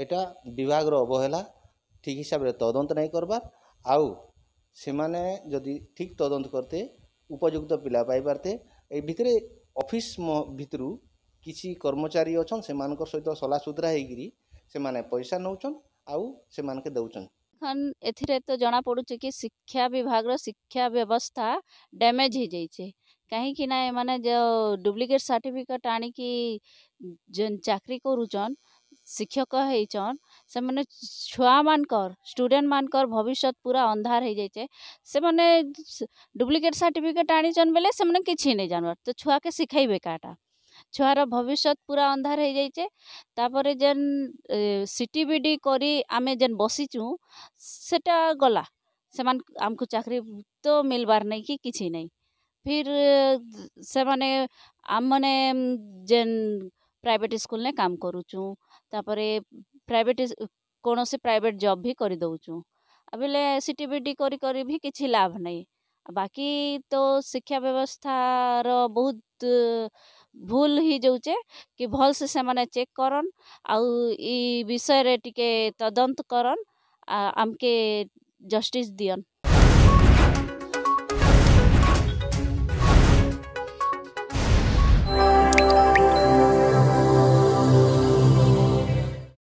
यहाँ विभाग अवहेला ठीक हिसाब से तदंत नहीं करवा आउ से जदि ठीक तदंत करते उपयुक्त पिला पाई पाइपारे ये अफिस् भितर कि कर्मचारी अच्छा से मान सहित सलाह सुधरा होकर पैसा नौचन आउ से दौन खान तो जना पड़े कि शिक्षा विभाग शिक्षा व्यवस्था डैमेज हो जाए कहीं जो डुप्लिकेट सार्टिफिकेट आणिकी जन चाकरी करूचन ଶିକ୍ଷକ ହେଇଛନ୍ ସେମାନେ ଛୁଆମାନଙ୍କର ଷ୍ଟୁଡ଼େଣ୍ଟମାନଙ୍କର ଭବିଷ୍ୟତ ପୁରା ଅନ୍ଧାର ହେଇଯାଇଛେ ସେମାନେ ଡୁପ୍ଲିକେଟ୍ ସାର୍ଟିଫିକେଟ୍ ଆଣିଛନ୍ ବେଲେ ସେମାନେ କିଛି ନେଇ ଜାନ୍ବାର୍ ତ ଛୁଆକେ ଶିଖାଇବେ କା'ଟା ଛୁଆର ଭବିଷ୍ୟତ ପୁରା ଅନ୍ଧାର ହେଇଯାଇଛେ ତା'ପରେ ଯେନ୍ ସିଟି ବିଡ଼ି କରି ଆମେ ଯେନ୍ ବସିଛୁଁ ସେଟା ଗଲା ସେମାନେ ଆମକୁ ଚାକିରି ତ ମିଲ୍ବାର୍ ନାଇଁ କି କିଛି ନାଇଁ ଫିର୍ ସେମାନେ ଆମମାନେ ଯେନ୍ ପ୍ରାଇଭେଟ୍ ସ୍କୁଲରେ କାମ କରୁଛୁଁ ତାପରେ ପ୍ରାଇଭେଟ୍ କୌଣସି ପ୍ରାଇଭେଟ୍ ଜବ୍ ବି କରିଦେଉଛୁ ବୋଲେ ସି ଟି ବି ଡି କରି କରି ବି କିଛି ଲାଭ ନାହିଁ ବାକି ତ ଶିକ୍ଷା ବ୍ୟବସ୍ଥାର ବହୁତ ଭୁଲ ହେଇଯାଉଛେ କି ଭଲସେ ସେମାନେ ଚେକ୍ କରନ୍ ଆଉ ଇ ବିଷୟରେ ଟିକେ ତଦନ୍ତ କରନ୍ ଆମକେ ଜଷ୍ଟିସ୍ ଦିଅନ୍